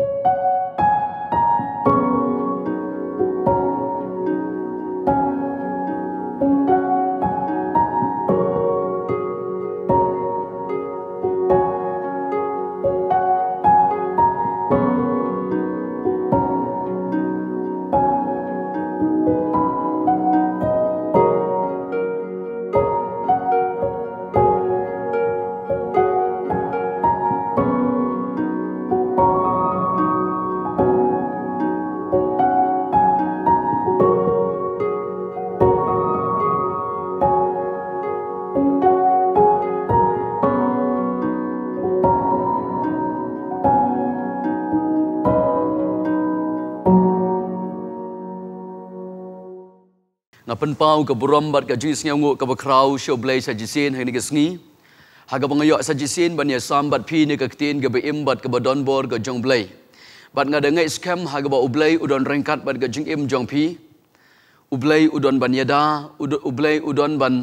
you pen pau ke buram bat ke jis nyang ke bekrau show blaze saji sin hang ni ke sngi ha ga bang yok saji ban ye sam pi ni ke ketin ke beim bat ke badon bor ke jong blai bat ngada ngai scam ha ga ba ublai udon rengkat bat ke jing im jong pi ublai udon ban yada udon ublai udon ban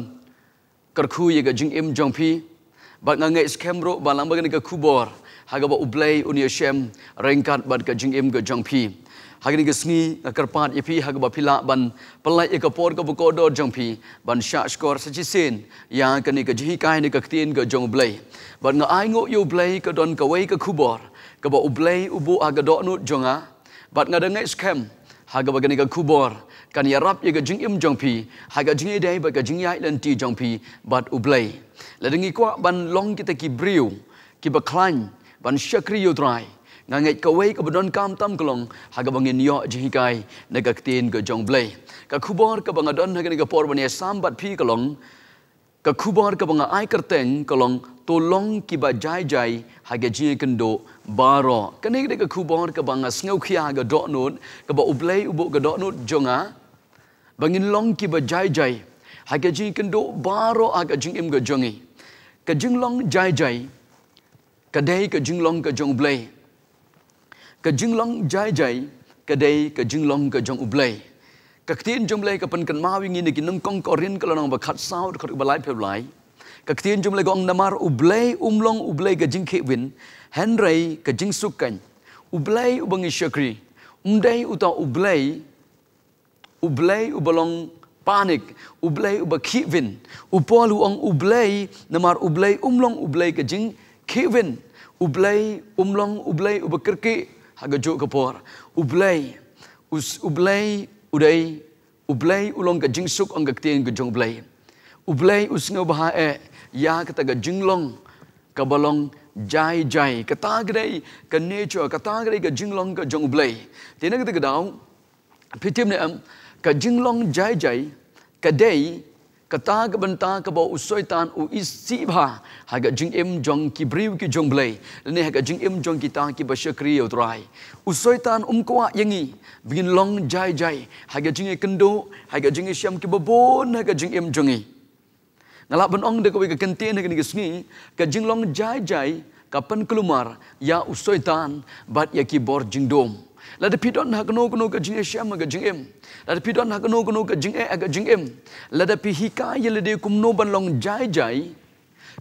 kerku ye ke jing im jong pi bat ngai ngai scam ro balang ba ke kubor ha ga ba ublai uni shem rengkat bat ke jing im ke jong pi hagi ni kesni kerpan ipi e hagi bapila ban pelai ikapor ke bukodo jangpi ban syakskor sejisin yang kini kejihi kain ni kaktin ke jong blay ban ngai ngo yu blay ke don kawai ke kubor ke bau blay ubu hagi dok nut jonga ban ngadengai skem hagi bagi ni ke kubor kan ya rap ya gajing im jong pi ha gajing dai ba gajing ya lan ti jong pi bat u blai la dengi ban long kita ki briu ki ba klan ban syakri yo drai ngangit ka wei ka bedon kam tam kolong haga bangin yo jihikai naga ketin ke jong blai ka kubor ka bangadon haga naga por bani sambat pi kolong ka kubor ka banga ai kerteng kolong tolong ki ba jai jai haga jihi kendo baro kene ka kubor ka banga sngau khia haga do nun ka ba ublai ubo ka do nun jonga bangin long ki ba jai jai haga jihi kendo baro haga im ga jongi ka jinglong jai jai kadai ka long ka jong blai ke jinglong jai jai ke dei ke jinglong ke jong ublei ke ketien jong blei ke pen mawing ini ke nung kong korin ke lanong bakat saud ke balai pe blai ke ketien jong blei gong namar ublei umlong ublei ke jing ke win hen rei ke jing sukan ublei ubang isyakri umdei uta ublei ublei ubalong panik ublei ubakhi win upol uang ublei namar ublei umlong ublei ke jing kevin ublei umlong ublei ubakerke hagejuk kepor ublay us ublay udai ublay ulong ke jingsuk ong ke tien ke jong ublay ublay us ngau bah e ya kata ke jinglong ke jai jai kata grei ke nature kata grei ke jinglong ke jong ublay tien ke daung pitim ni am ke jinglong jai jai ke dei kata kebenta ke bau usoi tan u isiba haga jing im jong ki briu ki jong blai ne haga jing im jong ki ta ki ba shakri yo usoi tan um kwa yengi bin long jai jai haga jing e kendo haga jing e syam ki babon haga jing im jongi ngala ben ong de ko ke kentien haga ni sngi ka jing long jai jai kapan keluar ya usoi tan bat ya ki bor jing dom လက်တပိတော်နာကနိုကနိုကချင်းအရှာမကချင်းအမ်လက်တပိတော်နာကနိုကနိုကချင်းအကချင်းအမ်လက်တပိဟီကာယလေဒီကုမနိုဘန်လောင်ဂျိုင်ဂျိုင်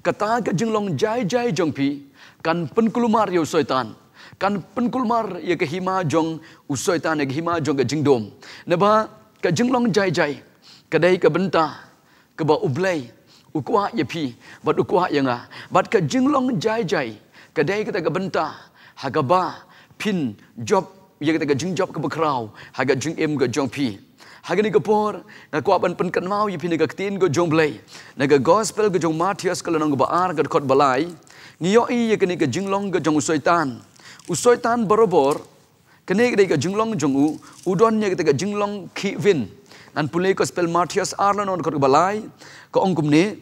ကတာကချင်းလောင်ဂျိုင်ဂျိုင်ဂျုံပီကန်ပန်ကလူမာရီယိုဆွိုင်တန်ကန်ပန်ကလူမာရီယေကဟီမာဂျုံဥဆွိုင်တန်ရဲ့ဟီမာဂျုံကချင်းဒုံနဘာကချင်းလောင်ဂျိုင်ဂျိုင်ကဒဲကဘန်တာကဘဥဘလေဥကွာယပီဘတ်ဥကွာယငါဘတ်ကချင်းလောင်ဂျိုင်ဂျိုင်ကဒဲကတကဘန်တာဟာကဘာဖင်ဂျော့ ia kata jing job ke bekrau haga jing em ke jong pi haga ni gepor na ko aban pen mau ye pinaga ketin go jong blai na gospel ke jong matius kala nang baar ga kot balai ngiyo i ye kene ke jing long ke jong soitan u berobor kene ke ke jing long jong u udon ye kata ke jing ki vin nan pulai ko spel matius arlan on ke balai ko ongkum ni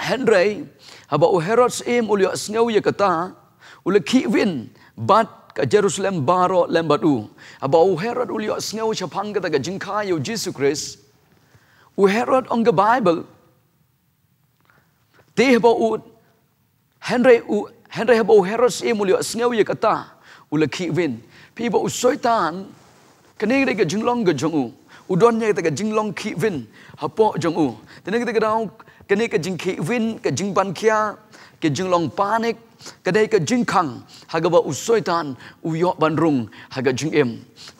Henry, haba u Herod's aim uliak sengau ya kata, uliak kivin, but ka Jerusalem baro lembadu aba u Herod ulio sneu chapanga da jinka yo Jesus Christ u Herod on the Bible te ba u Henry u Henry ba u Herod se mulio sneu ye kata u lakhi win pi ba u soitan kene ge ge jinglong ge jungu u don ye ge jinglong khi win hapo jungu tene ge ge daung kene ge jingki win ge jingban khia ke jinglong panic kadai ke jingkang haga ba usoi tan uyo bandrung haga jing em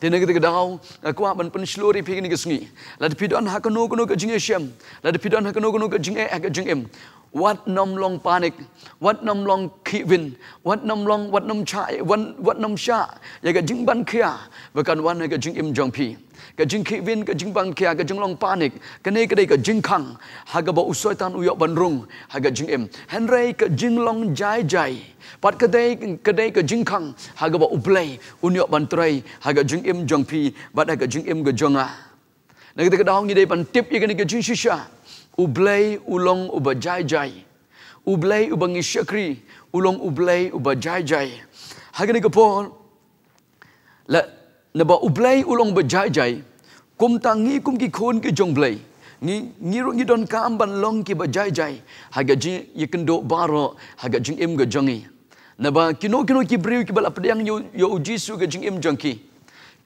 tena kita ke dau aku ban pen slori pigi ni ke sungi la de pidon haka no kuno ke jing em la de pidon haka no ke jing e haga jing em wat nom long panik wat nom long kivin wat nom long wat nom cha wat wat nom sha ya ga jing ban kya ba kan wan ga jing im jong pi ga jing kivin ga jing ban kya ga jing long panik ka nei ka dei ga jing khang ha ga ba usoi tan u yo ban rung ha ga jing im hen rei ka jing long jai jai pat ka dei ka dei ga jing khang ha ga ba u blei u yo ban trei ha ga jing im jong pi ba da ga jing im ga jong a ne ga dei ka dong ni dei ban tip ye ga ni ga jing shi sha Ublay ulong uba jai jai. ublay uba ngisyakri, ulong ublay uba jai jai. Hagan ni kapol, la, na ba ublei ulong uba jai jai, kum tangi kum ki khon ki jong blei. Ni ngiro ngi don kaamban long ki ba jai jai. Haga jing yikendo baro, haga jing im ga jongi. Na ba kino kino ki briw ki bala pedang yo, yo ujisu ga jing em jongki. ki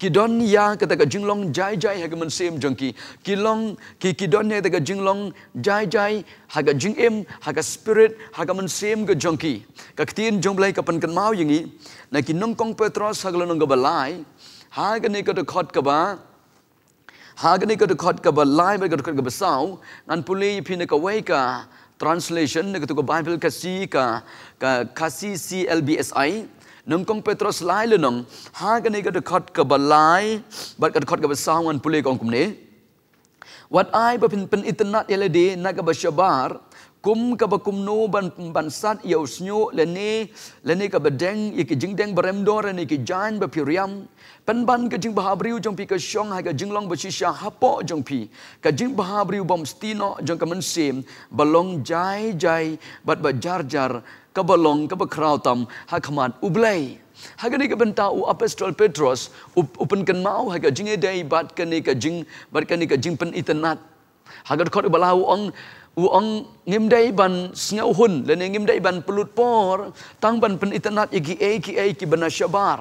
kidon ya kata ka jinglong jai jai ha men sim jongki kilong ki kidon ya daga jinglong jai jai ha ga jing em ha spirit ha men sim ke jongki ka ktin jong blai ka pen mau yingi na ki nong kong petros ha glo nong balai ha ga ne ka de khot ka ba ha ga ne ka de khot ka ba lai ba ga de khot ka ba ngan puli pi ne ka wei ka translation ne ka to ka bible ka si ka ka ka clbsi นุ่งกงเปโตรสไลล์เลยนุ่งฮากันนี่ก็ตะคดกับบลายบัดกัดคดกับสาวันปุเลกองกุมนี้วัดไอ้บัเป็นเป็นอินเทอร์เน็ตเยลดีนักบัชบาร์กุมกับกุมโนบันบันสัตยาวสิโยเลนี่เลนี่กับแดงยี่กิจิงแดงบรมดอร์เลนี่กิจันบัพิริยมเป็นบันกับจิงบาฮาบริวจงพีกับชองให้กับจิงลองบัชิชาฮับปอจงพีกับจิงบาฮาบริวบอมสตีโนจงกับมันเซมบัลลงใจใจบัดบัจจาร์จาร์ Kabalong, kebelong, kebekerautam, hakamat ublei. Haga ni kapan tahu apostol Petrus upen kan mau haga jingai dai bat kan ni ka jing bat kan ni ka jing pen itenat. Haga kor balau ang u ang ngim dai ban singau hun le ngim dai ban pelut por tang ban pen itenat igi e ki e ki bana syabar.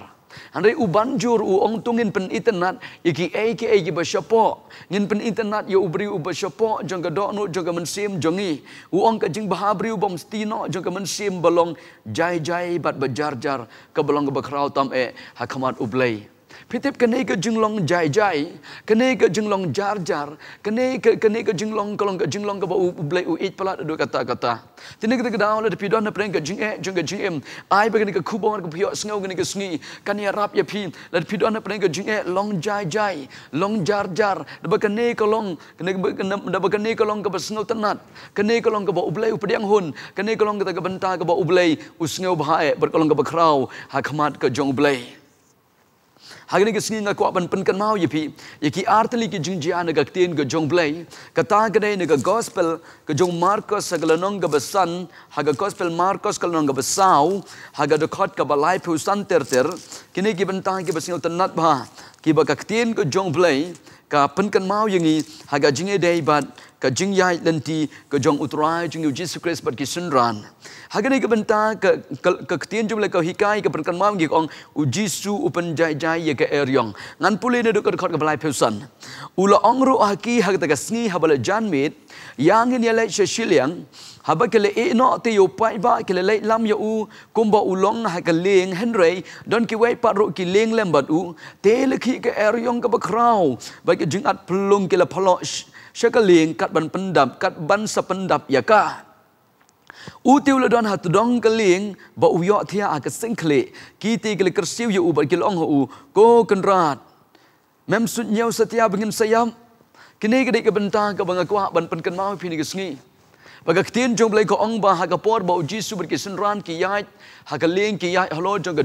Andai ubanjur u ongtungin pen internet iki aki aki bersyapo ngin pen internet ya ubri u bersyapo jangka dokno jangka mensim jangi u ong kajing bahabri u bom stino jangka mensim belong jai jai bat bejar jar ke belong ke bekraw tam e hakamat ublei พี่เทพคเนกจึงลองใจใจเนกจึงลองจารจารเนกเคนกจึงลองกลองจึงลองกบอุบเลอุอิดพลาดด้วยคำคำทีนี้ก็ตกดาวเลยพี่ดอนนับเรงกจึงเอจึงกจึงเอ็มไอเป็นกคูบองกพี่อ๋อเสงกนกสงีกันยารับยาพีแล้วพี่ดอนนับเรงกจึงเอลองใจใจลองจารจารดับเนกลองเนกดับเนกลองกบเสงอตนัดเนกลองกบอุบเลอุปเดียงหุนเนกลองกตะกบันตากบอุบเลอุสงอบหายบรกลองกบคราวหักมัดกจงอุบเลย hagan ke sing nga kuapan pen kan mau yipi ya, yiki ya, artli ki jingji ana ga tin ga jong blai kata gane ne ga gospel ga jong markos segala nong ga besan haga gospel markos kal nong ga besau haga de kot ka balai pu san kini ki ben ta ki besing tenat bah, ki ba ka tin ga jong blai ka pen kan mau yingi haga jingi dei bat ka jing yai lenti ti ka jong utrai jing yu jesus christ bat ki sun ran ha ga ni ka banta ka ka ktien jum le ka hikai ka perkan mam gi kong u jisu u pen jai ye ka er ngan puli ne dukat khot ka balai phusan u la ong ru ah ha ki ha ga sngi ha jan mit yang ngin ye she shil yang ha ke le e no te yo pai ba ke le le lam yo u kum ba u long ha ka leng hen don ki wai pa ru ki leng lem bat u te le ki ka er yong ka ba ke jing at plung ke la phlo Syakaling kat ban pendap kat ban sependap ya ka. Utiu le don hat dong keling bau uyo thia ak sing kle. Kiti kle kersiu yu ubat kilong ong u ko kenrat. Mem sut setia bengin sayam. Kini kede ke bentang ke bangaku hak ban penken mau pini kesni sengi. Baga ketien jong belai ko ong ba hak por ba uji su berki senran ki yait. Hak keling ke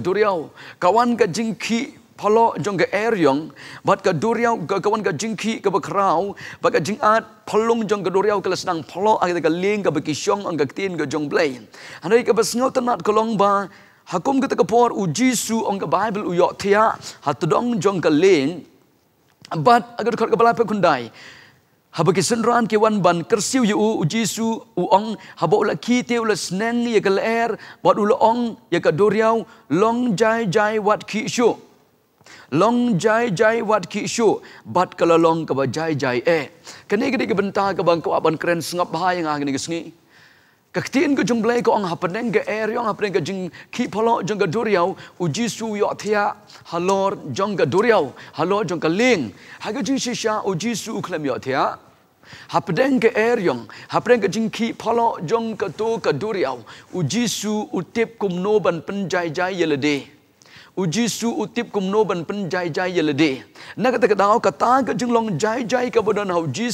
duriau. Kawan ke jingki. Palo jong ke air yang, bat ke duriau ke kawan ke jingki ke bekerau, bat ke jingat palung jong ke duriau ke lesenang palo agak ke ling ke bekisyong angka ketin ke jong blay. Hanai ke besengau tenat ke ba, hakum ke tekepor u jisu angka bible u yok tia, hatudong jong ke ling, bat agak dekat ke belapa kundai. Haba kisendraan kewan ban kersiu yu u jisu u ong, haba ula kite ula seneng ya ke leher, bat ula ong ya ke duriau, long jai jai wat kisyuk. Long jai jai wat ki shu bat kalalong ka jai jai e. Eh. Kani gidi ke benta ke bang ko aban keren sengap bahai yang agni ah ke sengi. Ka ktin ko jung blai ko ang hapeneng ke er yang hapeneng ke jing ki polo jung ka duriau u jisu yo thia halor jung ka duriau halor jung ka ling. Ha ge jing shisha u jisu klem yo thia. Hapeneng ke er yang hapeneng ke jing ki polo jung ka to ka duriau u jisu u tip kum noban penjai jai jai yeledeh uji su utip kumno noban pen jai jai ye lede na kata kata au kata ka jeng jai jai ka bodon au uji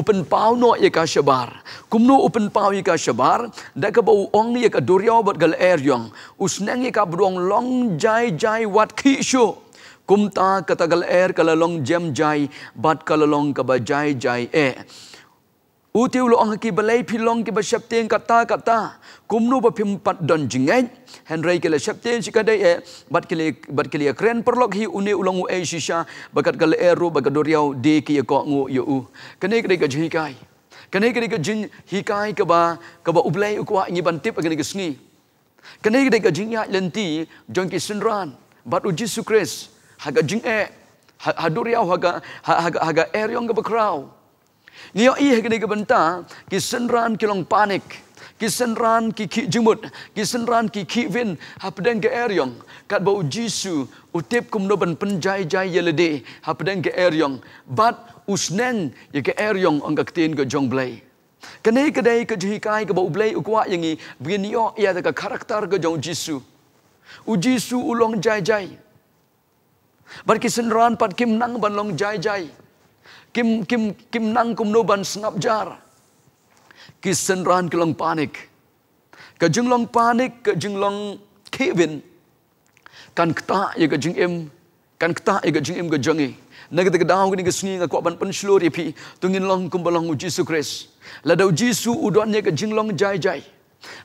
upen pau no ye ka shabar kum upen pau ye ka shabar da ka bau ong ye ka duria bot gal air yong usneng ye ka bodong long jai jai wat ki shu kum ta kata gal air kala jam jai bat kalalong kaba jai jai eh. อุติวลองกิบเลยพิลองกิบเชพเตงกัตตากัตตากุมโนบพิมปัดดันจิงเอ็งเฮนไรกิเลเชพเตงชิกาได้เอบัดกิเลบัดกิเลเครนปรลอกฮิอุเนอุลองอุเอชิชาบักัดกัลเอรูบักัดดอริยาวดีกิยกองูยูกันเอกเรกจิงไกกันเอกเรกจิงฮิไกกับบะกับบะอุบเลยอุกวะอิงิบันทิปกันเอกสงีกันเอกเรกจิงยาเลนตีจงกิสินรันบัดอุจิสุคริสฮักจิงเอฮัดดอริยาวฮักฮักฮักเอริองกับบะคราว Ngayon iya kini ka banta, kisenran kilong panik, kisenran kiki jumut, kisenran kiki vin, hapadang ke eryong, kat bau jisu, utip kumnoban penjai-jai yaladi, hapadang ke eryong, bat usnen ya ke eryong ang kaktin ke jong blay. Kanai kedai ke jihikai ke bau blay ukwa yangi, bingin iyo iya ka karakter ke jong jisu. U jisu ulong jai-jai. Bar kisenran pat kim nang ban long jai-jai kim kim kim nang kum noban snapjar kis senran kilang panik ka jinglong panik ka jinglong kevin kan kta ye ka jing em kan kta ye ka jing em ga jangi nagat ga daung ni ga sungi ga kwaban pan shlor ye pi tungin long kum balong jesus christ la dau jesus udon ye ka jinglong jai jai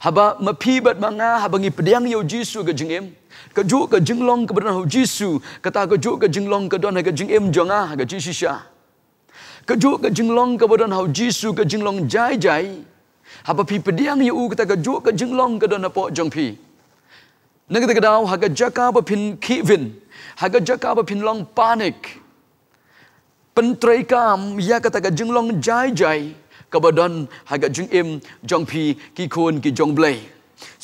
haba mapi bat manga haba ngi pediang yo jesus ga jing em ka ju ka jinglong ka bernau jesus kata ka ju ka jinglong ka don ga jing em jonga ga jesus sha ke juk ke jenglong ke bodon hau jisu ke jenglong jai jai apa pi pediang ya u kita ke juk ke jenglong ke don apo jong pi nang kita kedau haga jaka apa pin kivin haga jaka apa pin long panik pentrei kam ya kata ke jenglong jai jai ke bodon haga jung im jong pi ki kun ki jong blai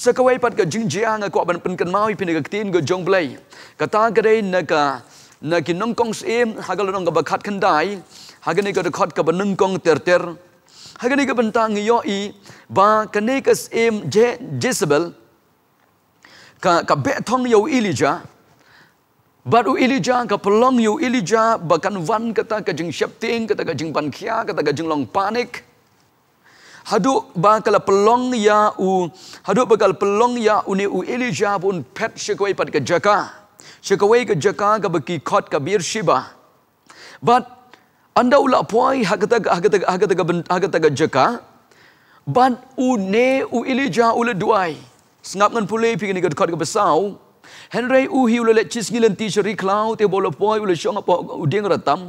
sekawai pat ke jing jiang ko ban pen ken mau pin ke tin ke jong blai kata gerai naga Nakin nongkong sim, hagal nongga bakat kendai, hagan ni ka de khot ka benung kong ter ter hagan ni ka bentang ngi i ba ka ne ka sim je jezebel ka ka be thong ilija ba u ilija ka pelong yo ilija ba kan van kata ka jing shepting kata ka jing ban khia kata ka jing long panik hadu ba kala pelong ya u hadu ba kala pelong ya uni u ilija pun pet shekoi pada ka jaka shekoi ka jaka ka beki khot ka bir shiba but anda ulak puai hak tega hak tega hak tega ben hak tega jeka ban une u ili ule duai sengap ngan pulai pikir ni kat kat besau Henry uhi ulo le chis gilen ti shri klau te bolo poi ulo shong apo uding ratam.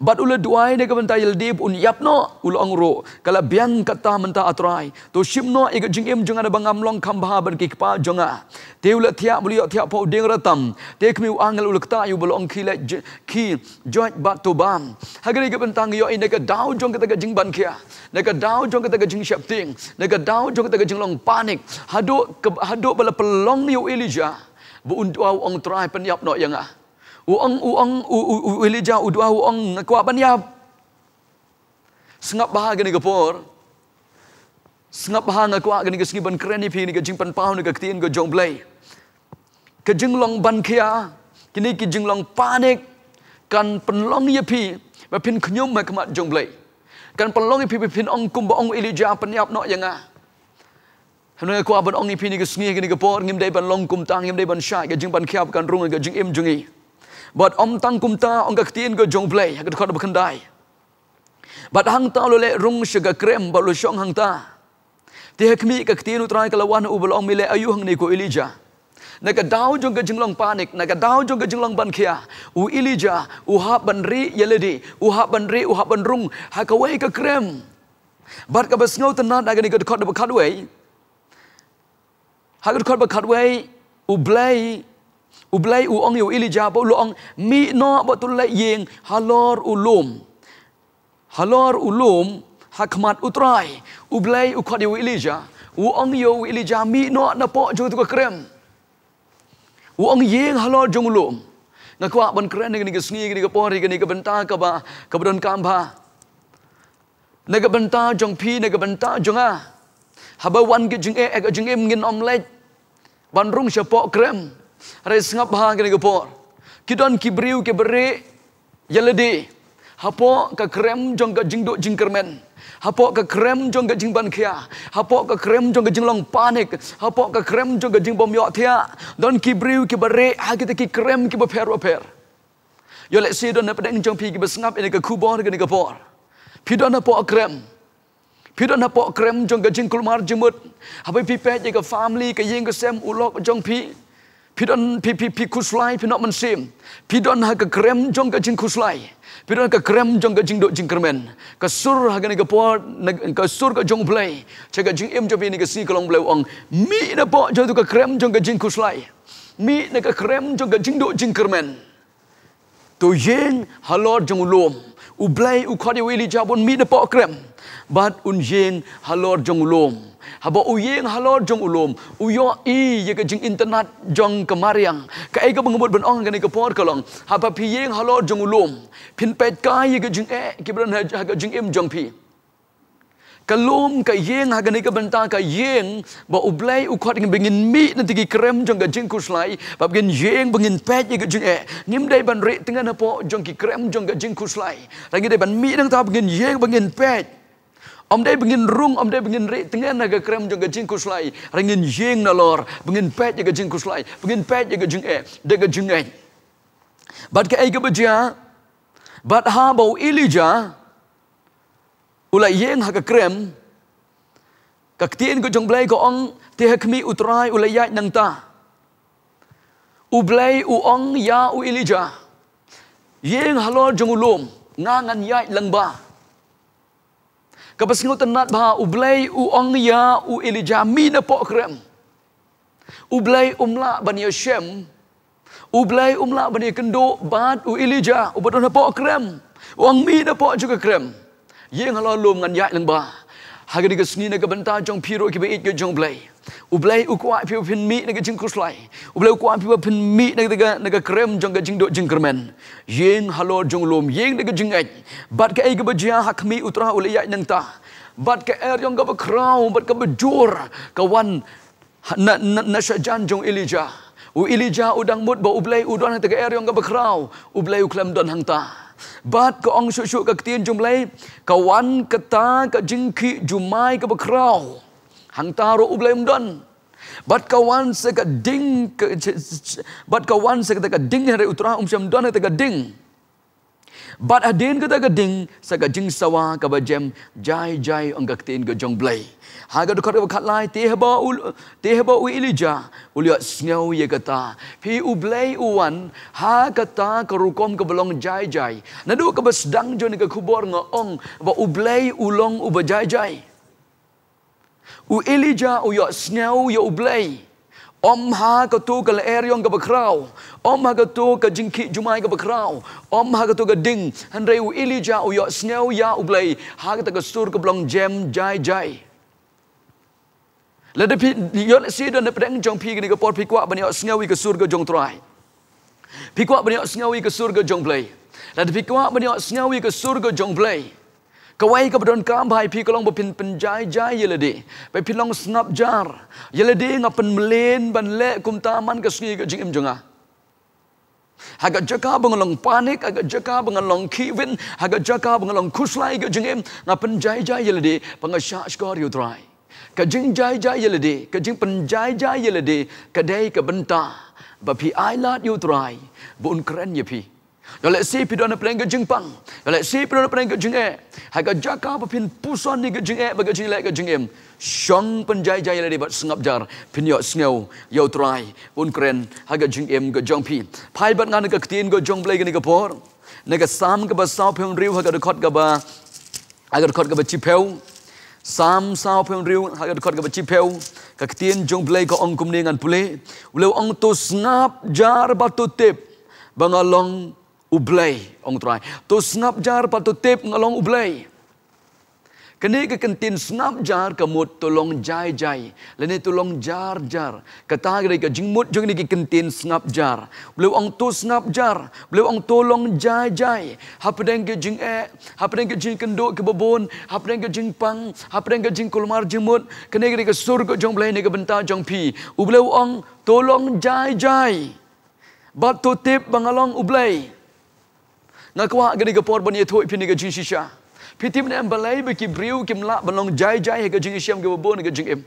Bat ulo duai de gaban tayel dip un yap no ulo ang ro. Kala biang kata menta atrai. To shim no ega jing im jung ada bangam long kambaha ban ki kipa junga. Te ulo tiak muli yok tiak po uding ratam. Te kmi u angel ulo kta yu bolo ang ki le ki joint bat to bam. Hagari gaban tang yoi nega dao jong kata gajing ban kia. Nega dao jong kata gajing shap ting. Nega dao jong kata gajing long panik. hado hadu bala pelong ni u Elijah. Undua uang terai penyap nak yang ah. Uang uang wilija udua uang kuat penyap. Sengap bahagian ke por. Sengap bahagian ke kuat ke sengiban kereni pi ni ke jingpan pahun ke ketien ke jomblai. Ke jinglong ban kia. Kini ke jinglong panik. Kan penlong ye pi. Bapin kenyum mekemat jomblai. Kan penlong ye pi bapin ong kumba ong wilija penyap nak yang ah. ဖနဲကောဘန်အောင်ငိဖိနိကစငိကနိကပေါ်ငိမ်ဒေဘန်လောင်ကုမ်တန်ငိမ်ဒေဘန်ရှာကဂျင်းဘန်ခေါပကန်ရုံကဂျင်းအင်ဂျင်းီဘတ်အုံတန်ကုမ်တာအင်္ဂခတိန်ကဂျုံဖလေဟကတခတ်ဘခန်ဒိုင်ဘတ်ဟန်တာလိုလေရုံရှိကကရမ်ဘလိုရှောင်းဟန်တာတေဟကမီကခတိန်ဥတရိုင်းကလဝါနဥဘလောင်မီလေအယူဟန်နိကိုအီလီဂျာနကဒေါဂျုံကဂျင်းလောင်ပါနိကနကဒေါဂျုံကဂျင်းလောင်ဘန်ခေယာဥအီလီဂျာဥဟာဘန်ရီယလေဒီဥဟာဘန်ရီဥဟာဘန်ရုံဟကဝဲကကရမ်ဘတ်ကဘစငေါတနာဒါကနိကတခတ်ဘခတ်ဝဲ hagut khot ba khat wai u blai u blai u ong yo ili ja ba lu ong mi no ba tu lai yeng halor ulum halor ulum hakmat utrai u blai u khot yo ili ja u ong yo ili ja mi no na po ju tu krem u ong yeng halor jung ulum nga kwa ban kren ni ni gesni ni ga pori ni ga benta ka ba ka bron kam ba na ga benta jong phi na ga benta jong a ah. haba wan ge jung e eh, ga eh, jung e eh, ngin omlet Bandrung siya po krem. Aray sangap ha kinaga po. Kidon kibriw kibri. Yaladi. Hapo ke krem jong ka jingdo jingkermen. Hapo ka krem jong ka jingban kya. Hapo ka krem jong ka jinglong panik. Hapo ke krem jong ka jingbom ha ha yok tia. Dan kibriu kibri. Hakita ki krem kibaper waper. Yolek si dan na pedang jong pi kibasngap ini ka kubor kinaga po. Pidon na po krem. พี่ดนพอเกรมจงกระจินกลมารจมุดฮับไปพี่แปดยังกับฟาร์มลีกับยิงกับเซมอุลอกจงพี่พี่ดนพี่พี่พี่คุสไลพี่นอมันซิมพี่ดนฮักกับเกรมจงกระจินคุสไลพี่ดนกับเกรมจงกระจินโดจิงเกรมันกับสุรฮักกันกับปอดกับสุรกับจงเบลย์จะกับจิงเอ็มจะพี่นี่กับซีกลองเบลย์องมีนพอจะดูกับเกรมจงกระจินคุสไลมีนกับเกรมจงกระจินโดจิงเกรมันตัวยิงฮัลโหลจงอุลอม u blai u kodi wili jabon mi de program bat un jing halor jong ulom haba u jing halor jong ulom u yo i ye ke jing internet jong kemariang ka ega bengbut ben ong ngani ke por kolong haba pi jing halor jong ulom pin pet ka ye ke jing e ke bran ha, ha ke jing im jong pi kalum ka yeng hagani ka benta ka yeng ba ublai u khot ngin bingin mi na tigi krem jong ga jing kuslai ba bgin yeng bingin pet ye ga jing e nim dai ban re tengan apo jong ki krem jong ga jing kuslai lagi dai ban mi nang ta bingin yeng bingin pet om dai bingin rung om dai bingin re tengan na ga krem jong ga jing kuslai ringin yeng na lor bingin pet ye ga jing kuslai bingin pet ye ga jing e de ga jing e bat ka ai ga bja bat ha ba u ilija Ula yeng haka krem, kak tiin ko jong blay ko ong ti hakmi utrai ula yai nang ta. U blay u ong ya u ilija. Yeng halo jong ulom, ngangan yak lang ba. Kapas ngutan nat ba, u blay u ong ya u ilija, mi na po krem. U blay umla ban yashem, u blay umla ban yakendo, bat u ilija, u badon na po krem. Uang mi na po juga krem. Yeng ala lom ngan yak lang ba hage diga sini na gabanta jong piro ki beit ge jong blai ublai u kwa pi pin mi na ge jing kuslai ublai u kwa pi pin mi na ge na ge krem jong ge jing do jing kermen Yeng halo jong lom yeng na ge jing ai bat ke ai ge bejia hak mi utra ule yak nang ta bat ke er jong ge bekrau bat ke bejur ke wan na na syajan jong elijah u elijah udang mut ba ublai udon hang tege er jong ge bekrau ublai u klem don hang ta Bat ke ong syuk syuk ke ketian jum lay. Ke ke jengki jumai ke bekraw. Hang taruh ub lay mdon. Bat ke wan ding. Bat kawan wan se ding hari utara um syam mdon hari ke ding. But adin kata gading saka jing sawa ka jem jai jai ang gaktin ga jong blai. Ha ga dukar ba khatlai te ha ba ul te ha ba uliat snyau ye kata. Pi u blai u wan ha kata kerukom rukom belong jai jai. Na du ka ba sedang jo ni ka kubor nga ong ba u blai u long u ba jai jai. U ili u yak snyau ya u blai. Om ha ke tu ke le er yong ke bekrau. Om ha ke tu ke jingki jumai ke bekrau. Om ha ke tu ke ding. Henre u ili ja u yok snyau ya u blei. Ha ke ke sur ke blong jem jai jai. Le lah de pi yon si de ne jong pi gini ke por pi kuak bani yok snyau ke sur ke jong trai. Pi kuak bani yok snyau ke sur ke jong blei. Le lah de pi kuak bani yok snyau ke sur ke jong blei. Kawai ka badon ka bhai phi kolong penjai jai ye ledi. Pai snap jar. Ye ledi nga melin ban kum taman ka sri ka jingim junga. jaka bengalong panik, haga jaka bengalong kivin, haga jaka bengalong kuslai ka jingim. Nga pen jai jai ye ledi panga syashkar yudrai. Kajing jai jai ye ledi, kajing penjai jai ye ledi, kadai ka benta. Bapi ailat yudrai, buun keren ye pih. Kalau let's say pidu anda pelanggan jengpang. Yang let's say pidu anda pelanggan jengek. Hai ke jaka apa pin pusuan ni ke jengek. Baga jenilai ke jengem. syang penjai jai lari buat sengap jar. pinyak yuk sengau. Yau terai. Un keren. Hai ke jengem ke jong pi. Pai bat ngana ke ketin ke jong belai ni ke por. Naga sam ke basau pion riu. Hai ke dekot ke ba. Hai dekot ke ba cipew. Sam sau pion riu. Hai ke dekot ke ba cipew. Ke ketin jong belai ke ong kumni ngan pulih. Ulew ong tu sengap jar batu tip. Bangalong. Bangalong. Ublay, ong trai to snap jar pa to tip ngalong ublay. kene ke kentin snap jar ke mut tolong jai jai lene tolong jar jar kata gre ke jingmut jong ni ke kentin snap jar bleu ong to snap jar bleu ong tolong jai jai hapden ke jing e hapden ke jing kendo ke bebon hapden ke jing pang hapden ke jing kulmar jingmut kene gre ke surga jong blei ne ke benta jong pi u bleu ong tolong jai jai Batu tip bangalong ublay. Nak wah gede gepor bani itu ipi nega jin sisha. Piti mana yang belai bagi brio kimla benong jai jai hega jin sisha mga bobo nega jin em.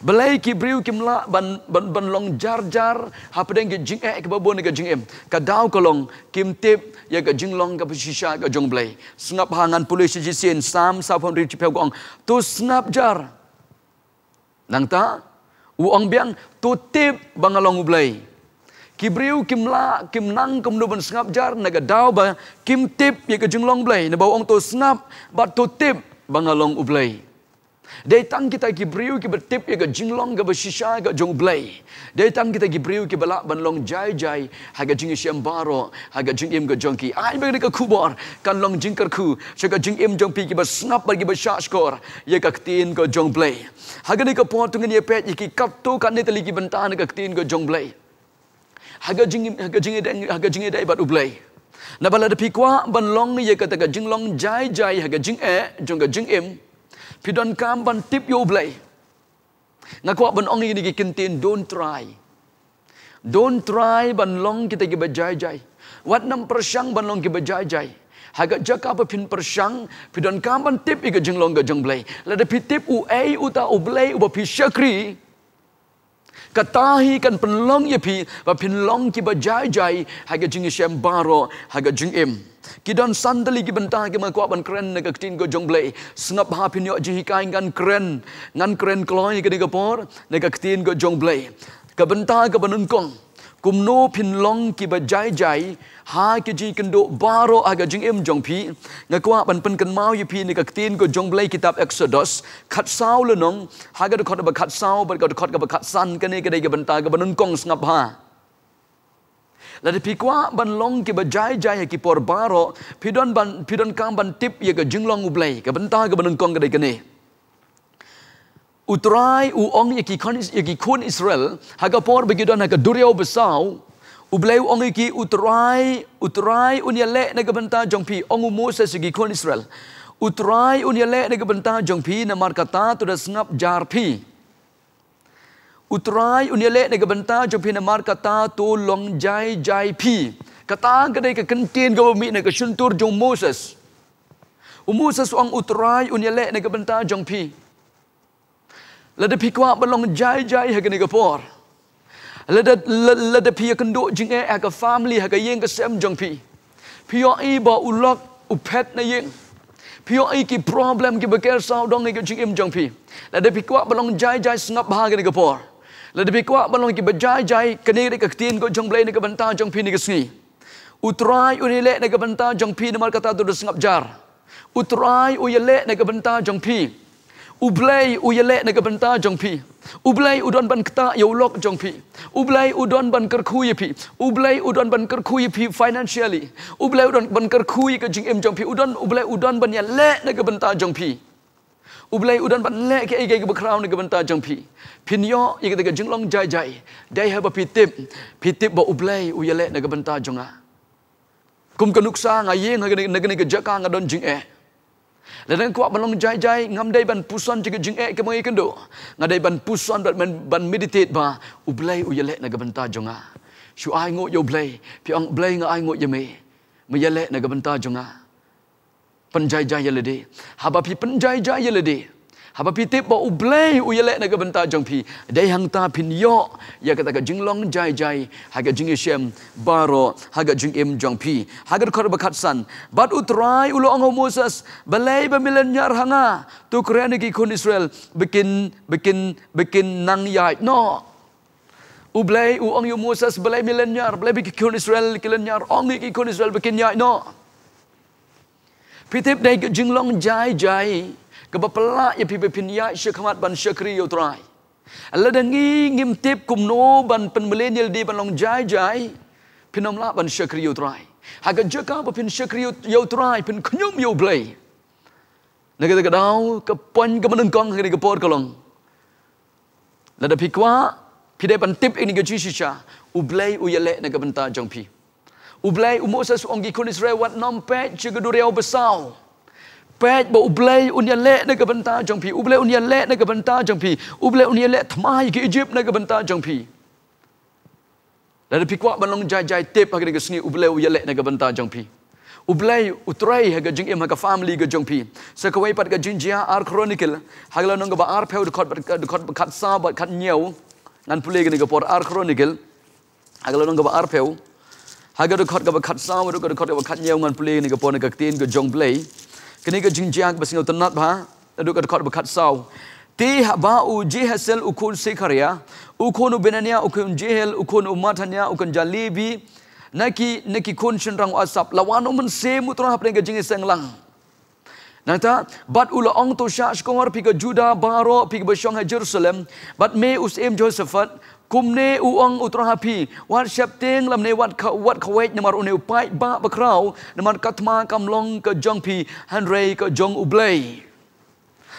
Belai ki brio kimla ban ban ban long jar jar hapa deng ge jing ek babo nega jing em. Kadau kolong kim tip ya ga jing long ka pisisha ga jong belai. Sengap hangan pulih si jisien sam sa pon ri gong. Tu snap jar. Nang ta? Uang biang tu tip bangalong ublai. Kibriu kim la kim nang kum nuban sengap jar naga daw ba kim tip ye ke jenglong blai na bau ong to sengap ba to tip bangalong ublai dei tang kita kibriu ki ber tip ye ke jenglong ga besisha ga jong blai dei tang kita kibriu ki bala ban long jai jai ha ga jing shem baro ha ga jing im ga jong ki ai ba ga kubor kan long jing ker khu che ga jing im jong pi ki ba sengap ba ki ba sha skor ye ka ktin ga jong blai ha ga ni ka pon tu ngi ye pe ki kap to kan ne tali ki bentan ga ktin ga jong blai haga jingi haga jingi deng haga jingi dai batu blai na bala de pikwa ban long ni ye kata ga jing long jai jai haga jing e eh, jong ga jing em pidon kam ban tip yo blai na kwa ban ong ni ge kentin don't try don't try ban long kita ge ba jai jai wat nam persyang ban long ge ba jai jai haga jaka ba pin persyang pidon kam ban tip ge jing long ga jong blai la de pi tip u ai uta u blai u ba pi syakri kan penlong ye pi ba penolong ki ba jai jai haga jing sem baro haga jing em kidon sandali ki benta ki ma kuap ban kren ne ka tin go jong blai snap ha pin yo ji kai ngan kren ngan kren kloi ki de go por ne ka tin go jong blai ka benta ka benun kong กุมโนพินลองกิบะใจใจหายกจีกันโดบารออากาจึงเอ็มจงพีงกว่าบันปันกันมาอยู่พีในกักตีนก็จงเบลกิตับเอ็กซ์ดอสขัดเศร้าเลยน้องหากระขคอดบับขัดเศร้าบักระดคอดกับขัดสันกันนี่ก็ได้กับบันตากับบันนุนกงสงับหาแล้วพี่กว่าบันลงกิบะใจใจกิปอร์บารอพี่ดอนบันพี่ดอนกามบันทิปยงกับจึงลองอุเบลกับบันตากับบันนุนกงก็ได้กันนี่ utrai u ong yaki kon yaki kon israel haga por begidon haga duriau besau u blew ong yaki utrai utrai un yale na gabenta jong pi ong u moses yaki kon israel utrai un yale na gabenta jong pi na markata to the snap jar pi utrai un yale na gabenta jong pi na markata to long jai jai pi kata gade ka kentin go mi na ka shuntur jong moses u moses ong utrai un yale na gabenta jong pi Lada pi kuat belong jai jai hagan ni kapor. Lada lada pi akan do jengai hagan family hagan yang kesem jong pi. Pi yo i ba ulak upet na yang. Pi yo i ki problem ki bekel sao dong ngai jengim jong pi. Lada pi kuat belong jai jai sengap bahag ni kapor. Lada pi kuat belong ki bejai jai kene ni ka ketin go jong blai ni ka bentang jong pi ni ka sengi. Utrai unile ni ka bentang jong pi ni mal kata tu sengap jar. Utrai uyele ni ka bentang jong pi. Ublay uyelek nega benta jong pi. Ublay udon ban kta yolok jong pi. Ublay udon ban kerkui pi. Ublay udon ban kerkui pi financially. Ublay udon ban kerkui ke jing em jong pi. Udon ublay udon ban yelek nega benta jong pi. Ublay udon ban lek ke ege ke bekraw nega benta jong pi. Pin yo ike tega jing long jai jai. Dai heba pitip. Pitip ba ublay uyelek nega benta jong a. Kum kenuksa ngayeng nega nega jaka ngadon jing eh. Lelang kuat belum jai-jai ngamdai ban pusan jika jeng ek kemai kendo. Ngadai ban pusan, dat ban, ban meditate bah. Ublay uyelek naga benta jonga. Syu ai ngok yo blai, piang blai nga ai ngok yeme. Meyelek naga benta jonga. Penjai-jai yalede. Haba pi penjai-jai yalede. Haba piti bo ublei u yelek na gebenta jangpi. Dai hang ta pin yo ya kata ka jinglong jai jai haga jingi shem baro haga jing im jangpi. Haga kor bakat san. Bat utrai ulo ang Moses belai ba milen nyar hanga tu kreane ki kun Israel bikin bikin bikin nang yai no. Ublei u ang Moses belai milen nyar belai bikin kun Israel kilen nyar ang ki kun Israel bikin yai no. Pitip dai jinglong jai jai. ก็บปลาอยพิเปพินยาเชคมัดบันเชครียตรายแล้วดังงี้งิมเทปกุมโนบันเป็นเมลเนียลดีบันลองจายจายพินอมละบันเชครียตรายหากเจ้าก้าบพินเชครียตรายพินขยุมโยเบลยนักเกตกระดาวกับปัญกับมันกองให้กับปอดกลงแล้วดับพิกว่าพี่ได้บันทิปอีกนี่ก็ชี้ชี้ชาอุเบลยอุยเละนักเกตบันตาจังพี่อุเบลยอุโมเสสองกิคนอิสราเอลวัดน้อมเป็ดเชกดูเรียวเบซาวปดบอุเบลอุนยาเละในกบันตาจังพีอุเบลอุนยาเละในกบันตาจังพีอุเบลอุนยาเละทำไมกีอียิปต์ในกบันตาจังพีแล้วพิกว่ามันลงใจใจเทปหากในกสิ่งอุเบลอุยาเละในกบันตาจังพีอุเบลอุตรัยหากจึงเอ็มหากฟามลีกจังพีสักวัยปัดกจึงเจ้าอาร์ครอนิเกลหากเราหนังกับอาร์เพลดคอดดคอดขัดซาบขัดเหนียวนั่นพลีกในกบอร์อาร์ครอนิเกลหากเราหนังกับอาร์เพลหากเราคอดกับขัดซาบดูกับคอดกับขัดเหนียวนั่นพลีกในกบอร์ในกตีนกจงเบลย์ Kini jing jiang ke pasing utnat ba adu ka dekat bekat sau ti ha ba u ji hasil ukun se karya ukun benania ukun jehel ukun umatania ha ukun jalibi naki naki kun shen rang whatsapp lawan umun se mutron hapren ke Nata, bat ula ong to sya skongar pika juda baro pika besyong Jerusalem, bat me us em Josephat, kumne ne u ong utra hapi, wat syap ting lam ne wat ka wat ka wet namar une upai ba bakrau, namar katma kam long ke jong pi, han rei ke jong ublei.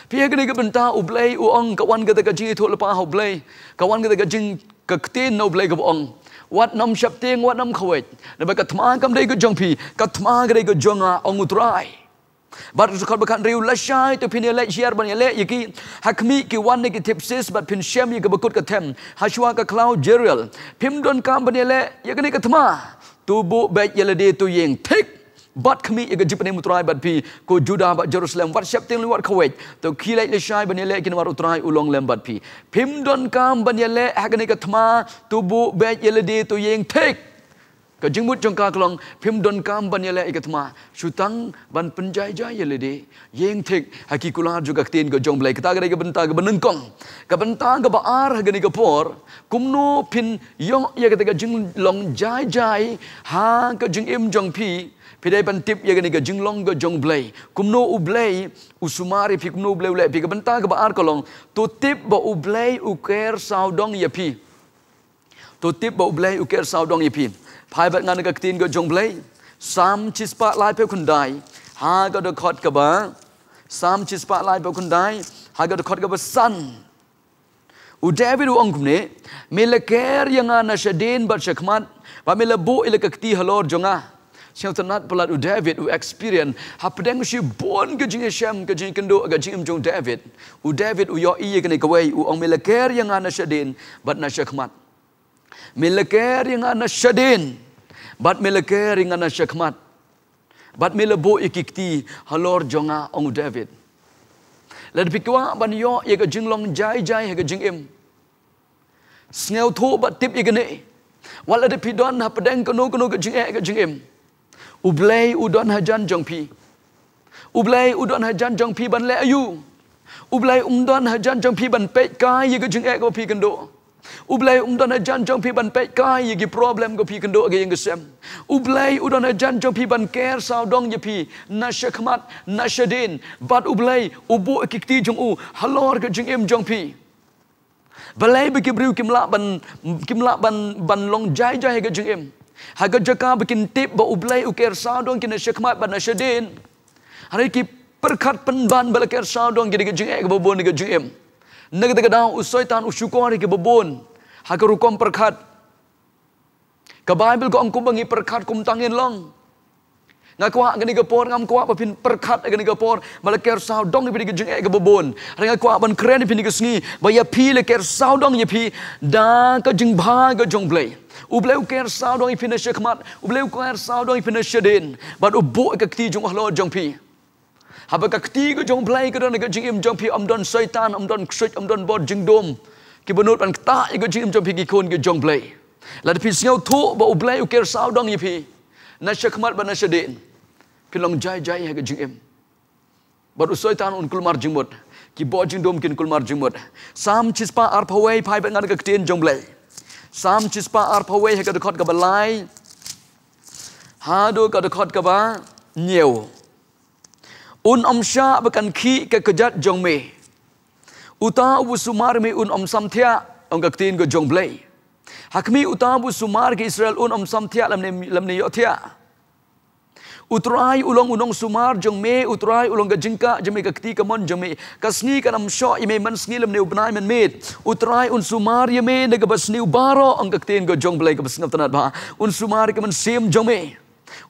Pia gini ke benta ublei u ong ka wan gata gaji itu lepa ha ublei, ka wan gata gaji ke ketin na ublei ke bu ong. Wat nam syap ting wat nam ka wet, namar katma kam dey ke jong pi, katma gede ke jong a ong utrai. บัดสุขบันริวลชายตัวพินเลชียร์บันเลยกีฮักมีกีวันในกิทิปซิสบัดพินเชมยกบกุดกัเทมฮัชวากะคลาวเจริลพิมดอนกามบันเลยกนี่กัทมาตูบุเบกเยลเดตัวเยงทิกบัดขมีกจิปนมุตรายบัดพีกูจูดาบัดเยรูซาเล็มวัดเชปติงลวัดเควตตัวคีเลชายบันเลกินวารุตรายอุลงเลมบัดพีพิมดอนกามบันเลยฮักนี่กัทมาตูบุเบกเยลเดตัวเยงทิก kau jemput jangka kelong pim don kam ban yele ikat ma sutang ban penjai jai yele de yeng tek haki kula juga ketin ko jong blai kita gara ke bentang benengkong ka bentang ka baar ha gani ka por kumno pin yong ya kata ka jing long jai jai ha ka jing im jong pi pidai ban tip ya gani ka jing long ga jong blai kumno u blai usumari pi kumno blai blai pi ka bentang ka baar kolong to tip ba u blai u ker saudong ya pi to tip ba u blai u ker saudong ya pi ภายแบบดงานกักตีนก็จงเลยสามชิสปะลายเพื่อคนใดหาก็จะขอดกับบาสามชิสปะลายเพื่อคนใดหาก็จะขอดกับบาสันอุดเอวิรุองคุณเนี่ยมีละแกรยังงานนาชเดนบัดชักมัดว่ามีละบุอิละกักตีฮัลโหลจงอาเชื่อตนัดปลัดอุดเอวิดอุเอ็กซ์เพียรร์เนหาประเด็นชีบุญกจิงเอชมกจิงกันดูกจิงอิมจงเดวิดอุดเอวิดอุยออีกันในกเวัยอุองมีละแกรยังงานนาชเดนบัดนาชักมัด mi le ana shadin bat mi le ana shakmat bat mi ikikti halor jonga ong david le lah bi ban yo ye ga jinglong jai jai ye ga jing em sngeu tho bat tip ye ga ne wal le pi ha padeng ko no ko no ga jing e ga jing em ublay udon ha jan jong pi ublay udon ha jan jong pi ban le ayu ublay umdon ha jan jong pi ban pe kai ye ga jing e ga pi kan do Ublay undan ajan jong piban pek kai yegi problem go pi kendo age yang gesem. Ublay udan ajan jong piban ker sa dong ye pi nashakmat nashadin bat ublay ubu ikikti jong u halor ke jong em jong pi. Balai bagi beriuk kimla ban kimla ban ban long jai jai hega jeng em. Haga jaka bikin tip ba ublay uker saudong kina syekmat ban nasyadin. Hari ki perkat penban bala ker saudong kina jeng ek bobo nega jeng em. นักตะกดาอุสอยตานอุชุกอริกบบุนหากรุกอมประคัดกับไบเบิลก็องคุมบังีประคัดคุมตังเงินล่องงาควากันิกปอร์งามควาบพินประคัดกันิกปอร์มาเลเคอร์ซาวดองนี่พินิกจึงเอกบบุนเรงาควาบันเครนพินิกสงีบายพีเลเคอร์ซาวดองยพีดาก็จึงบาก็จงเบลอุเบลูเคอร์ซาวดองอีพินเชคมัดอุเบลูเคอร์ซาวดองอีพินเชเดนบัดอุบุเอกตีจงอัลลอฮ์จงพี ha ba ka kti ko jong blai ko na ga jing im jong phi om don shaitan om don khrit om don bod jing dom ki bonut pan ta ko jing im jong phi ki khon ge jong blai la de phi sing tho ba u blai u ker sao dong ye phi na sha khmat ba na sha din phi long jai jai ha ge jing im bod u shaitan un kul mar jing mot ki bod jing dom kin kul mar jing mot sam chis pa ar phawai phai ba na ga ktien jong blai sam chis pa ar phawai ha ga khot ga ba lai ha do ga khot ga ba nyeo un om sha ba kan khi ka kajat jong me uta bu sumar me un om sam thia ong ka tin go jong blai hakmi uta bu sumar ki israel un om sam thia lam ne lam ne yo thia utrai ulong unong sumar jong me utrai ulong ga jingka jeme ka kti kamon jeme kasni kanam sho i me man sni lam ne ubnai men me utrai un sumar ye me ne ga basni ubaro ang ka tin go jong blai ka basngap tanat ba un sumar ki man sim jong me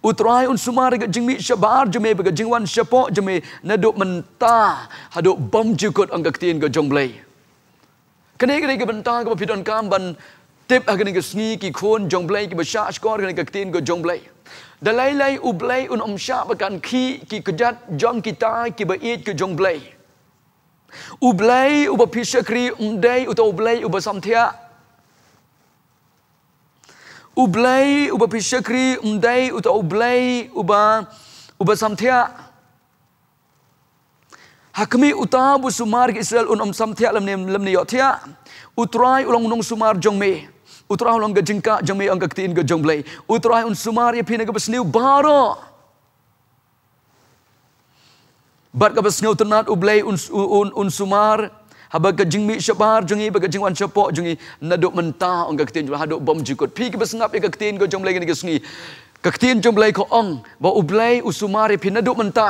Utrai un suma rega jingmi syabar jume bega jingwan syapo jume nadu menta hadu bom jukut angka ketin ke jongble. Kene kene ke benta ke pidon kamban tip agane ah ke sngi ki khon jongble ki besha skor ke ketin ke jongble. Dalai lai uble un om sha bekan ki ki kejat jong kita ki be eat ke jongble. Uble uba pisakri unde utau ublay uba samtia ublay uba pishakri umday uta ublay uba uba samthya hakmi uta bu sumar ki israel unom samthya lamne lamne yothya utrai ulong nong sumar jongme utrai ulong ga jingka jongme ang ga tin ga jongblay utrai un sumar ye pina ga basniu baro bar ga basniu tnat ublay un un sumar Haba ke jingmi syabar jungi ba ke jingwan syapok jungi naduk menta ong ke ketin jula haduk bom jikut. Pi ke besengap ke ketin ke jom lagi ke sungi. Ke ketin jom lagi ke ong. Ba ublai usumari pi naduk menta.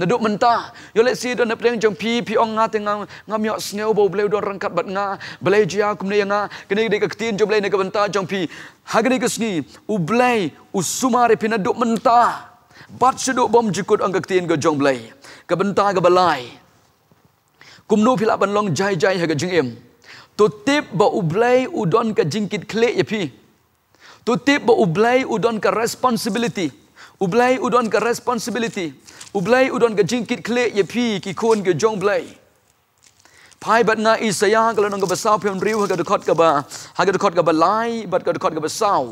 Naduk menta. Yo let see do na preng jom pi pi ong ngate ngam ngam yo sngeu ba ublai do rangkat bat nga. belai jia kum ne yanga. Kene ke ke ketin jom lagi ne ke menta jom pi. Hagri ke sungi. Ublai usumari pi naduk menta. Bat syaduk bom jikut ong ke ketin ke jom lagi. Ke benta Kumnu pilaban long jai jai haga jing em. Tutip ba ublai udon ka jingkit kle ye pi. Tutip ba ublay udon ka responsibility. Ublay udon ka responsibility. Ublay udon ka jingkit kle ye pi ki kon ge jong blay. Pai bat na isaya kala nong ka basau pem riu haga dekot ka ba. Haga dekot ka ba lai bat ka dekot ka basau.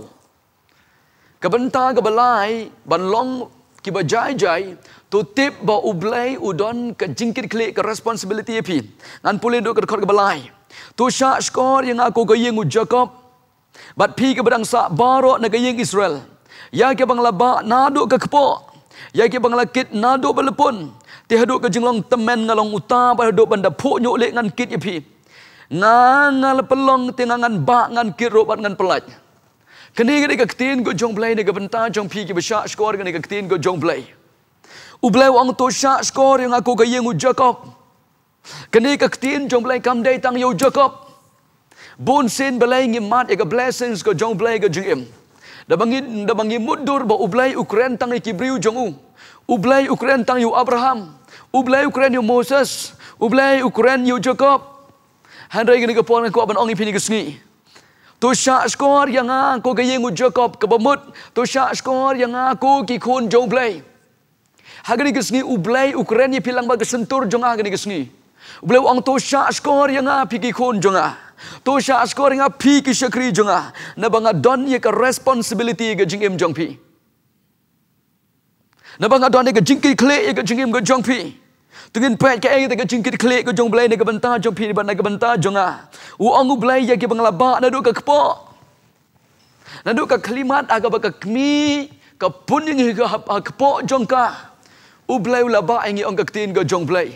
Kebenta ka balai ban long kiba jai jai tu tip ba ublay udon ke jingkit klik ke responsibility api ngan pulih duk kedekor ke belai tu syak skor yang aku ke yang ujakob bat pi ke bedang sak barok na ke yang israel ya ke bang labak naduk ke kepok ya ke bang lakit naduk belepun ti haduk ke jinglong temen ngalong utah pada do benda puk nyuk lik ngan kit api ngangal pelong tengangan bak ngan kit robat ngan pelat Kini gini ke ketin gue jong belai ni ke bentang jong pi ke skor gini ke ketin gue jong belai. Ublai wang to syak skor yang aku ke yang ujakop. Kini ke ketin jong belai kam datang ya ujakop. Bun sin belai ngimat ya ke blessings ke jong belai ke jengim. Da bangi da bangi mundur ba ublai Ukraine tang ikibriu jong u. Ublai Ukraine tang yu Abraham. Ublai Ukraine yu Moses. Ublai Ukraine yu Jacob. Hendai gini ke aku abang ongi pini ke Tu syak skor yang aku ke yang ujokop ke pemut. Tu syak skor yang aku ki kun jong blay. Hagani kesengi u blay ukuran ye pilang bagi sentur jong hagani kesengi. Blay uang tu syak skor yang api ki kun jong ah. Tu syak skor yang api ki syakri jong ah. Na bangga don ye ke responsibility ke jing em jong pi. Na bangga don ye ke jingki klik ye ke jing im ke jong pi. Tengen pet ke ayat ke cingkit klik ke jong belai naga bentar, jong pilih ban naga bentar, jong ah. Uang u belai ya ke pengelabak, nadu ke kepok. Nadu ke kelimat, aga baka kemi, ke pun yang ke ah, kepok jong ka. U belai u labak yang ingin ketin ke jong belai.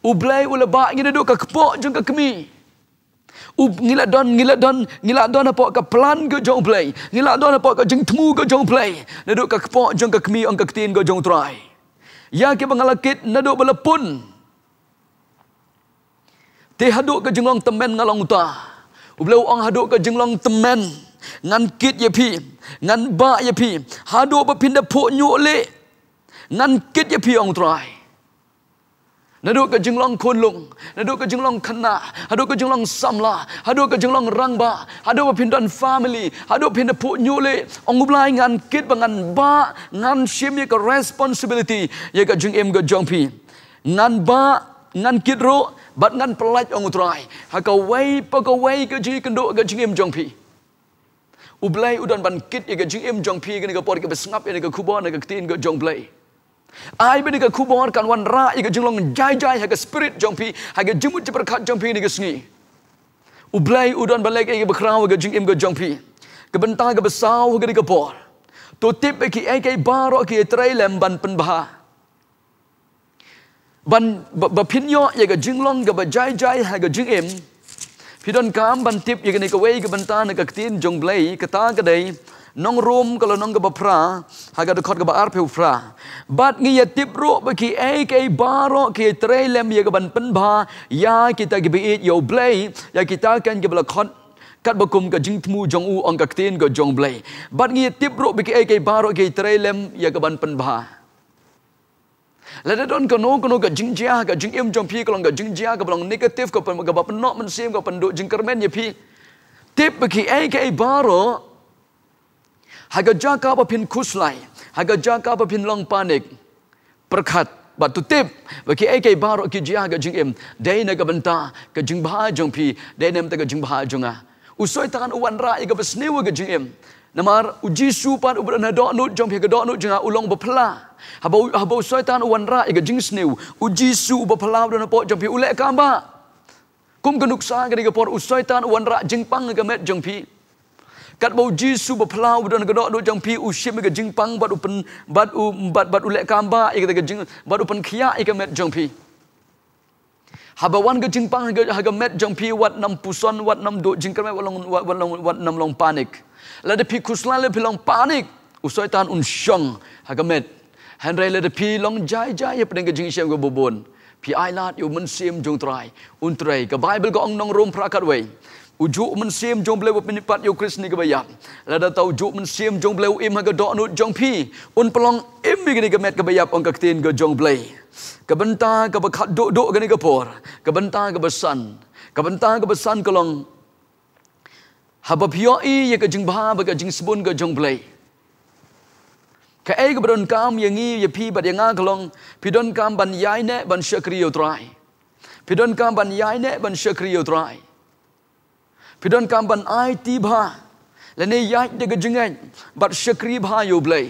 U belai u labak yang ke kepok jong ke kemi. U ngila don ngila don ngila don apa ke pelan ke jong belai. Ngila don apa ke jeng temu ke jong belai. Nadu ke kepok jong ke kemi, ong ke ketin ke jong terai. Yang ke mengalakit naduk belepun. ti haduk ke jenglong temen ngalong uta. Ubla uang haduk ke jenglong temen. Ngan kit ya pi. Ngan bak ya pi. Haduk berpindah puk nyuk lek. Ngan kit ya pi orang terakhir. Nadu ke jenglong kulung, nadu ke jenglong kena, hadu ke jenglong samla, hadu ke jenglong rangba, hadu ke pindan family, hadu ke pindan pu nyule, ong ublai ngan kit bangan ba, ngan sim ye ke responsibility, ye ke jeng em ke jong pi. Ngan ba, ngan kit ro, bat ngan pelat ong utrai. Haka wai, paka wai ke jeng kendo ke jeng em jong pi. Ublai udan ban kit ye ke jeng em jong pi, ke ne ke por ke besengap, ke ne ke kubo, ne ke ketin ke jong blai. Ai bini ke kubur kan wan ra ikut jenglong jai-jai haga spirit jompi haga jemut jeperkat jompi ni ke sungi. Ublai udon balik ikut berkerau haga jeng im ke jompi. Kebentang haga besau haga dikepor. Tutip ikut ikut barok ikut terai lemban penbaha. Ban bapinyok yo jenglong ke berjai-jai haga jing im. Pidon kam ban tip ikut ikut wei kebentang haga ketin jong blai ketang kedai. Ketang kedai nong rum kalau nong ke bapra haga de kot ke baar pe ufra bat ngi ya tip ru ba ki ai kai baro ki trei lem ye ke pen ba ya kita ke bi it yo blay ya kita kan ke bla kot kat bekum ke jing tmu jong u ong ka ktin ke jong blay bat ngi ya tip ru ba ki ai kai baro ki trei ye ke ban pen ba Lada don kono kono ga jing jia ga jing im jong pi kalong ga jing ga blong negative ga pen ga pen not men sim ga pen do jing kermen ye pi tip ki ai kai baro Haga jangka apa pin kuslai, Haga jangka apa pin long panik. Perkat. Batu tip. Bagi ek baru ki jia haga jing im. Dei naga benta. Ke jing bahajung pi. Dei nam taga jing bahajung ah. Usoi takan uwan ra iga besniwa ke jing im. Namar uji supan ubran ha dok nut jong pi ke dok nut jing ah, ulong bepela. Haba haba usoi takan uwan ra iga jing sniw. Uji su bepela udan pok jong pi ulek kamba. Kum genuksa ke diga por usoi takan uwan ra jing pang ke met jong pi. កាត់បោជីស៊ូបផ្លាវដល់កដកដូចចង់ពីអ៊ូឈីមកជីងប៉ាំងបាត់អ៊ុបិនបាត់អ៊ុបាត់បាត់អ៊ុលេកាំបាអីកដកជីងបាត់អ៊ុបិនខ្យាអីកមេតចង់ពី Habawan ke jingpang ke haga met jangpi wat nam puson wat nam do jingkar me walong wat walong wat nam long panik. La de pikus la le pilong panik. Usoi tan un shong haga met. Hendra le de pi long jai jai ye pening ke jing siam ke bubun. Pi ailat yu men siam jung trai. Un trai ke Bible ke ong nong rom prakat wei. Ujuk mensim jong belau penipat yo Kris ni kebayak. Lada tau ujuk mensim jong belau im haga dok nut jong pi. Un pelong im begini kemet kebayak ong ketin ke jong belai. Kebenta kebekat dok dok gani kepor. Kebenta kebesan. Kebenta kebesan kelong. Haba piyoi ye ke jeng bah, baga jeng sebun ke jong belai. Ke ai ke beron kam yang ngi ya pi bad yang kelong. Pidon kam ban yai ne ban syakri yo trai. Pidon kam ban yai ne ban syakri yo trai. พี่ดอนกำบันไอตีบาและในยายเด็กจึงไงบัดเชครีบหายอยู่เลย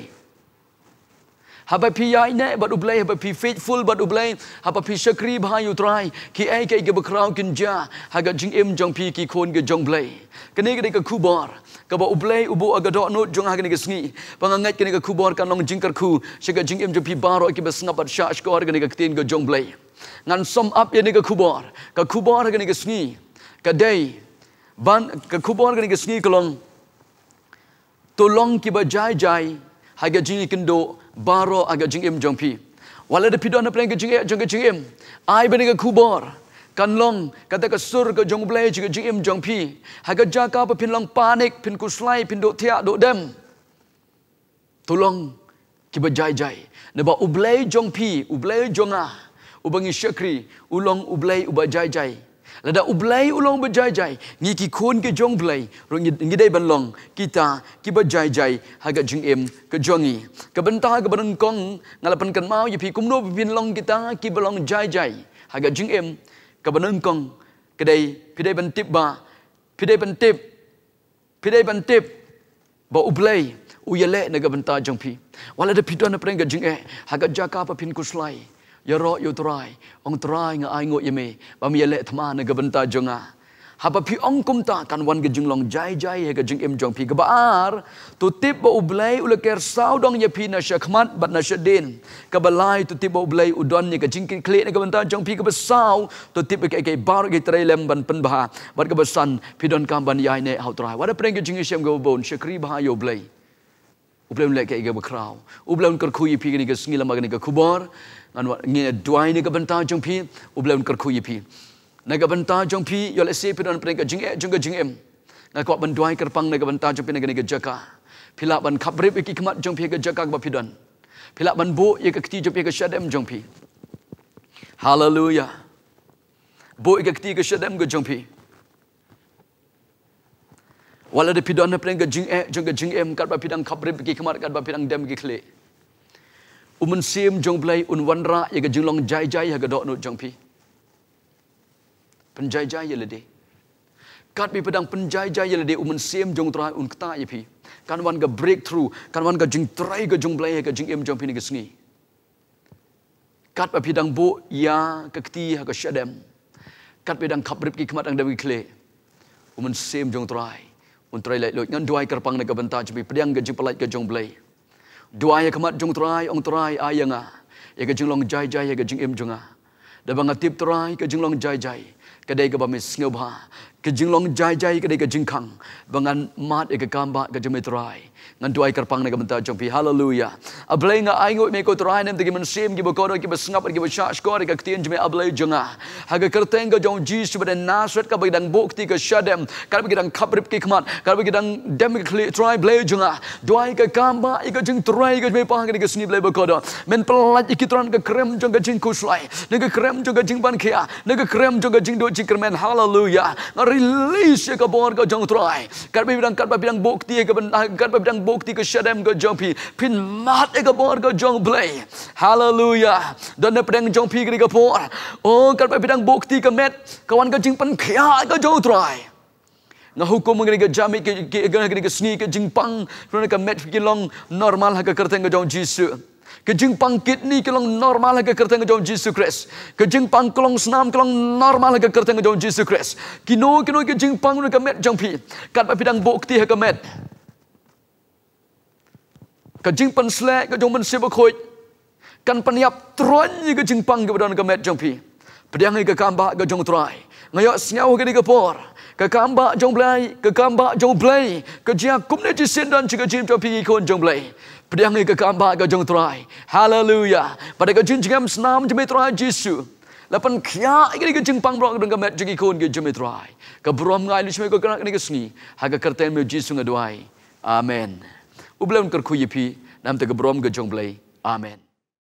หาไปพี่ยายเนี่ยบัดอุเบลหาไปพี่ฟิตฟูลบัดอุเบลหาไปพี่เชครีบหายอยู่ตรายคีไอ้แกกับคราวกินจ้าหากจึงเอ็มจังพี่กี่คนก็จังเบลกันนี้ก็ได้กับคูบอร์กับอุเบลอุบุอากาดอโนจงหากันนี้ก็สิปังงัดกันนี้กับคูบอร์กันลองจิงกับคูเชกจึงเอ็มจังพี่บาร์รอกับสงับบัดชาชกอร์กันนี้ก็ตีนก็จังเบลงานซ้อมอัพยันนี้กับคูบอร์กับคูบอร์กันนี้ก็สิกับเดย์ ban kubon gani gesni kolong tolong ki ba jai jai haga jingi kendo baro aga jingim jongpi wala de pidon na pleng jingi jong jingim ai bani ke kubor kan long kata ke sur ke jong blai jingi jingim jongpi haga jaka pa pin long panik pin ku slai pin do tia do dem tolong ki ba jai jai ne ba ublai jongpi ublai jonga ubangi syakri ulong ublai uba jai jai Lada ublay ulong berjai-jai. Ngi ki kun ke jong blay. Rung ngi day ban Kita ki berjai-jai. Haga jeng im ke jongi. Ke ke berengkong. Ngalapan kan mau. Yipi kumno bin long kita. Ki berlong jai-jai. Haga jeng im. Ke berengkong. Kedai. Pidai ban tip ba. Pidai ban tip. Pidai ban tip. Ba ublay. Uyelek naga bentah jong pi. Walada pidu anda perengga jeng eh. Haga jaka apa pin kuslay. Haga jaka apa pin kuslai ya ro yu trai ong trai nga ai ngo ye me ba mi le thma jonga haba pi ong kum kan wan ge jinglong jai jai he ga jing im jong pi ga baar tu ba ublay ul ker sau dong ye pi na shakmat bat na shadin ka balai tu ba ublay udon ye ga jing kin kle na ga banta jong pi ga ba sau tu tip ke ke bar ge ban pen ba bat ga ba pi don kam ban yai ne hau trai wada preng ge jing shem ga bon shakri ba yo ublai ublai le ke ga ba krau ublai un ker khu ye pi ge ni ga singila ma ke ni ga khubar ngan wa ngi dwai ni ga banta jong pi u oh, blen ker khu yi pi na ga banta jong pi yo le se pi don pren ga jing e jong ga jing em ngai ko ban dwai ker pang na ga banta jong pi na ga ni ga jaka phila ban khabrip ki khmat jong pi ga jaka ga pi don phila ban bu ye ga kti jong pi ga shadem jong pi hallelujah bu ye ga kti ga shadem ga jong pi wala de pi don na pren ga jing e jong ga jing em kar ba pi dang khabrip ki khmat kar ba pi dang dem ki khle Umun sim jong blai un wan ra ye ge jinglong jai jai ha ge dok nut jong pi. Pen jai jai ye Kat bi pedang pen jai jai ye umun sim jong tra un kta ye pi. Kan wan ge breakthrough, kan wan ge jing try ge jong blai ya ge jing em jong pi ne ge sngi. Kat bi pedang bu ya ke kti ha ge shadem. Kat bi pedang khap rip ki khmat ang dewi kle. Umun sim jong trai. Un trai lai lo ngan duai kerpang ne ge benta jong pi pedang ge jing palai ge jong blai dua ayah kemat jung terai, ong terai ayah ah. nga. Ya ke jung jai jai, ya ke jung im junga. Ah. Da bang atip terai, ke jung jai jai. Kedai ke bamis ngeubha. Ke jung jai jai, kedai ke jung Bangan mat, ya ke kambak, ke jemai terai ngan ngan duai kerpang nega bentar jumpi haleluya ablay nga aingo me ko nem tegi mensim gibu bokoro gibu besngap gibu besak skor ga ketien jume ablay jengah. haga kerteng ga jong jis sibade nasret ka bagi bukti ka shadem kar bagi dang kabrip ki kemat kar bagi dang demikli trai blay jenga duai ka kamba i ga jing trai ga me pang ni sini blay bokoro men pelat iki tron krem jong ga jing kuslay. nega krem jong ga jing ban kia nega krem jong ga jing dua jing kermen haleluya ngari release ka bor ga jong trai kar bagi dang kar bukti ga ben kar bagi Bukti ke syadam oh, ke jong pin mat e ge bor ge jong blay hallelujah dan ne pedang jong pi ge por oh kan pai pedang bok ke met kawan ge jing pan khia ge jong try na hukum ke, ge ke ge ge ge ge sni ke jing pang pro ke met ge long normal ha ke kerteng ge jong jisu Kejeng pangkit ni kelong normal ke kerta ngejauh Jesus Christ. Kejeng pang kelong senam kelong normal ke kerta ngejauh Jesus Christ. Kino kino kejeng pang ni kemet jangpi. Kat pidang bukti ke met. កជិងពិនស្លែកក៏ជុំមិនសិបខូចកាន់ប៉ញាប់ត្រាញ់ក៏ជិងប៉ងក៏បានកមែតជុំភីព្រះយ៉ាងឯកកម្មបាក៏ជុំត្រៃងាយស្ញោក៏ដូចកពរកកម្មបាជុំប្លៃកកម្មបាជុំប្លៃក៏ជាគុំនេះជាសិនដល់ជាជិងជុំភីខូនជុំប្លៃព្រះយ៉ាងឯកកម្មបាក៏ជុំត្រៃហាឡេលូយ៉ាបាទក៏ជិងជាមស្នាមជាមេត្រៃយេស៊ូលពនខ្យាឯកជិងប៉ងប្រងក៏ដូចកមែតជិងខូនជាមេត្រៃក៏ប្រមងៃលុឈ្មោះក៏កណកនេះស្ងីហាក៏កើតតែមេជេស៊ូងដូចអី Amen ublem kerku yipi nam te gejong belai. jong amen